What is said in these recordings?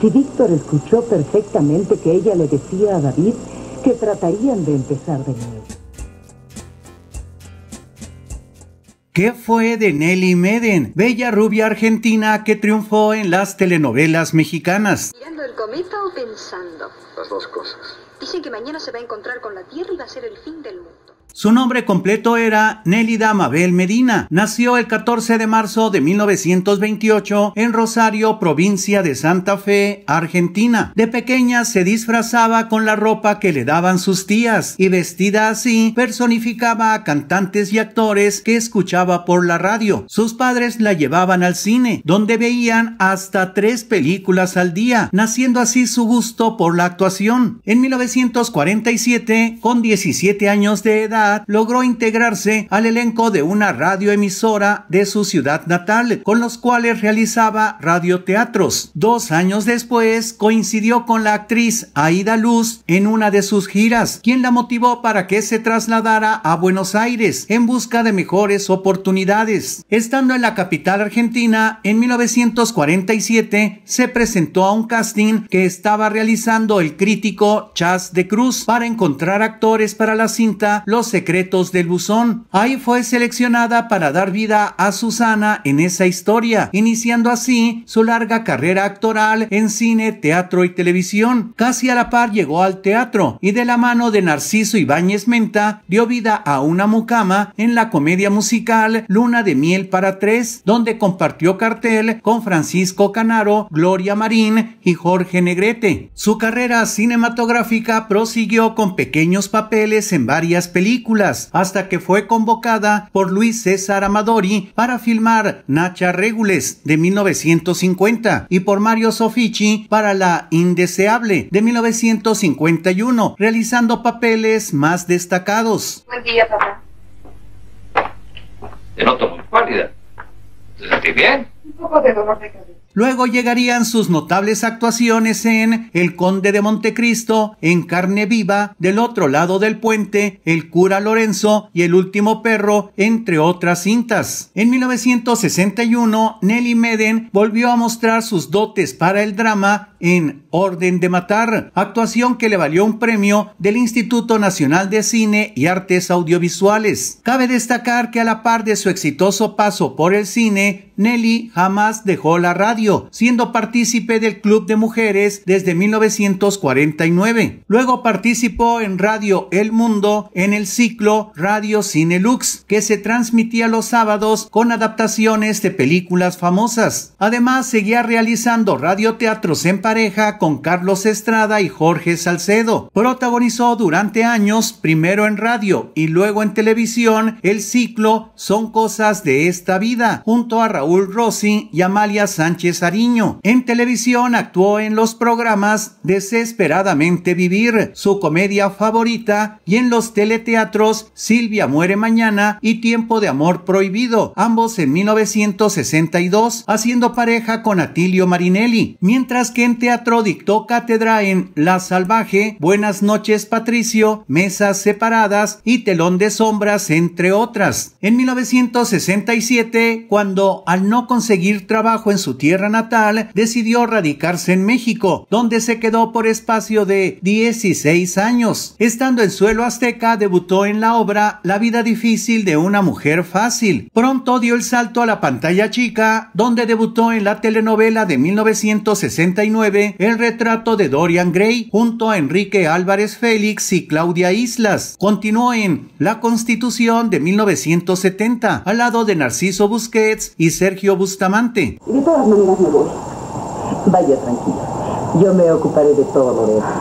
Si Víctor escuchó perfectamente que ella le decía a David que tratarían de empezar de nuevo. ¿Qué fue de Nelly Meden, bella rubia argentina que triunfó en las telenovelas mexicanas? ¿Mirando el cometa o pensando? Las dos cosas. Dicen que mañana se va a encontrar con la Tierra y va a ser el fin del mundo. Su nombre completo era Nélida Mabel Medina. Nació el 14 de marzo de 1928 en Rosario, provincia de Santa Fe, Argentina. De pequeña se disfrazaba con la ropa que le daban sus tías y vestida así personificaba a cantantes y actores que escuchaba por la radio. Sus padres la llevaban al cine, donde veían hasta tres películas al día, naciendo así su gusto por la actuación. En 1947, con 17 años de edad, logró integrarse al elenco de una radioemisora de su ciudad natal, con los cuales realizaba radioteatros. Dos años después coincidió con la actriz Aida Luz en una de sus giras, quien la motivó para que se trasladara a Buenos Aires en busca de mejores oportunidades. Estando en la capital argentina, en 1947 se presentó a un casting que estaba realizando el crítico Chas de Cruz para encontrar actores para la cinta Los secretos del buzón. Ahí fue seleccionada para dar vida a Susana en esa historia, iniciando así su larga carrera actoral en cine, teatro y televisión. Casi a la par llegó al teatro y de la mano de Narciso Ibáñez Menta dio vida a una mucama en la comedia musical Luna de Miel para Tres, donde compartió cartel con Francisco Canaro, Gloria Marín y Jorge Negrete. Su carrera cinematográfica prosiguió con pequeños papeles en varias películas hasta que fue convocada por Luis César Amadori para filmar Nacha Regules de 1950 y por Mario Sofici para La Indeseable de 1951, realizando papeles más destacados. Buen día, papá. Te noto muy pálida. bien? Un poco de dolor de cabeza. Luego llegarían sus notables actuaciones en El Conde de Montecristo, En Carne Viva, Del otro lado del puente, El cura Lorenzo y El último perro, entre otras cintas. En 1961, Nelly Meden volvió a mostrar sus dotes para el drama en Orden de Matar, actuación que le valió un premio del Instituto Nacional de Cine y Artes Audiovisuales. Cabe destacar que a la par de su exitoso paso por el cine, Nelly jamás dejó la radio, siendo partícipe del Club de Mujeres desde 1949. Luego participó en Radio El Mundo en el ciclo Radio Cinelux, que se transmitía los sábados con adaptaciones de películas famosas. Además, seguía realizando radioteatros en pareja con Carlos Estrada y Jorge Salcedo. Protagonizó durante años, primero en radio y luego en televisión, el ciclo Son Cosas de esta Vida, junto a Raúl Rossi y Amalia Sánchez Ariño. En televisión actuó en los programas Desesperadamente Vivir, su comedia favorita, y en los teleteatros Silvia Muere Mañana y Tiempo de Amor Prohibido, ambos en 1962, haciendo pareja con Atilio Marinelli, mientras que en teatro dictó cátedra en La Salvaje, Buenas noches Patricio, Mesas Separadas y Telón de Sombras, entre otras. En 1967, cuando al no conseguir trabajo en su tierra natal, decidió radicarse en México, donde se quedó por espacio de 16 años. Estando en suelo azteca, debutó en la obra La vida difícil de una mujer fácil. Pronto dio el salto a la pantalla chica, donde debutó en la telenovela de 1969 El retrato de Dorian Gray, junto a Enrique Álvarez Félix y Claudia Islas. Continuó en La Constitución de 1970, al lado de Narciso Busquets y Sergio Bustamante. De todas maneras me voy. Vaya tranquila. Yo me ocuparé de todo lo demás.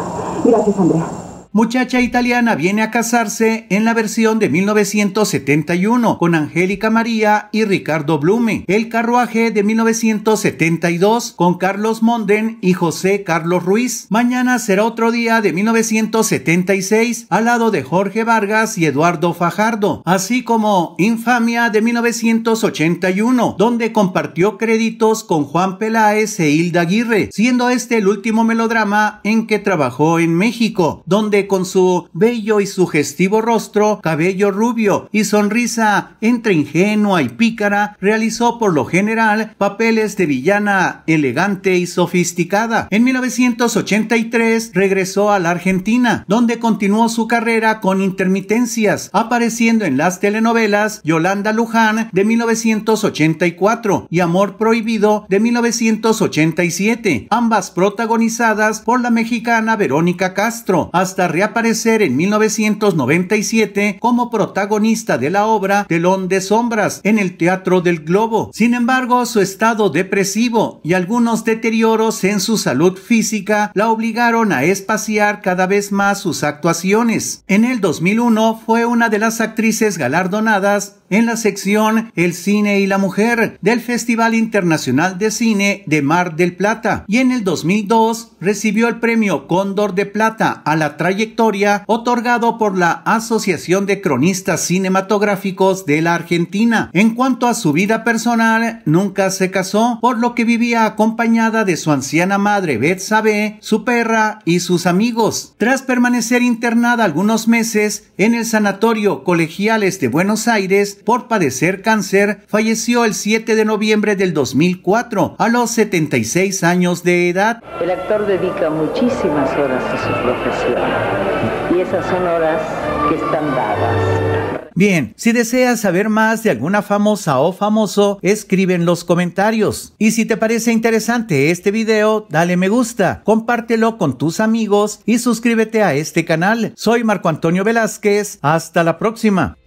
Gracias, Andrea muchacha italiana viene a casarse en la versión de 1971 con Angélica María y Ricardo Blume, el carruaje de 1972 con Carlos Monden y José Carlos Ruiz. Mañana será otro día de 1976 al lado de Jorge Vargas y Eduardo Fajardo, así como Infamia de 1981, donde compartió créditos con Juan Peláez e Hilda Aguirre, siendo este el último melodrama en que trabajó en México, donde con su bello y sugestivo rostro, cabello rubio y sonrisa entre ingenua y pícara, realizó por lo general papeles de villana elegante y sofisticada. En 1983 regresó a la Argentina, donde continuó su carrera con intermitencias, apareciendo en las telenovelas Yolanda Luján de 1984 y Amor Prohibido de 1987, ambas protagonizadas por la mexicana Verónica Castro, hasta reaparecer en 1997 como protagonista de la obra Telón de Sombras en el Teatro del Globo. Sin embargo, su estado depresivo y algunos deterioros en su salud física la obligaron a espaciar cada vez más sus actuaciones. En el 2001 fue una de las actrices galardonadas en la sección El cine y la mujer del Festival Internacional de Cine de Mar del Plata y en el 2002 recibió el premio Cóndor de Plata a la trayectoria otorgado por la Asociación de Cronistas Cinematográficos de la Argentina. En cuanto a su vida personal, nunca se casó, por lo que vivía acompañada de su anciana madre Betsabe, su perra y sus amigos. Tras permanecer internada algunos meses en el Sanatorio Colegiales de Buenos Aires, por padecer cáncer, falleció el 7 de noviembre del 2004 a los 76 años de edad. El actor dedica muchísimas horas a su profesión y esas son horas que están dadas. Bien, si deseas saber más de alguna famosa o famoso, escribe en los comentarios. Y si te parece interesante este video, dale me gusta, compártelo con tus amigos y suscríbete a este canal. Soy Marco Antonio Velázquez, hasta la próxima.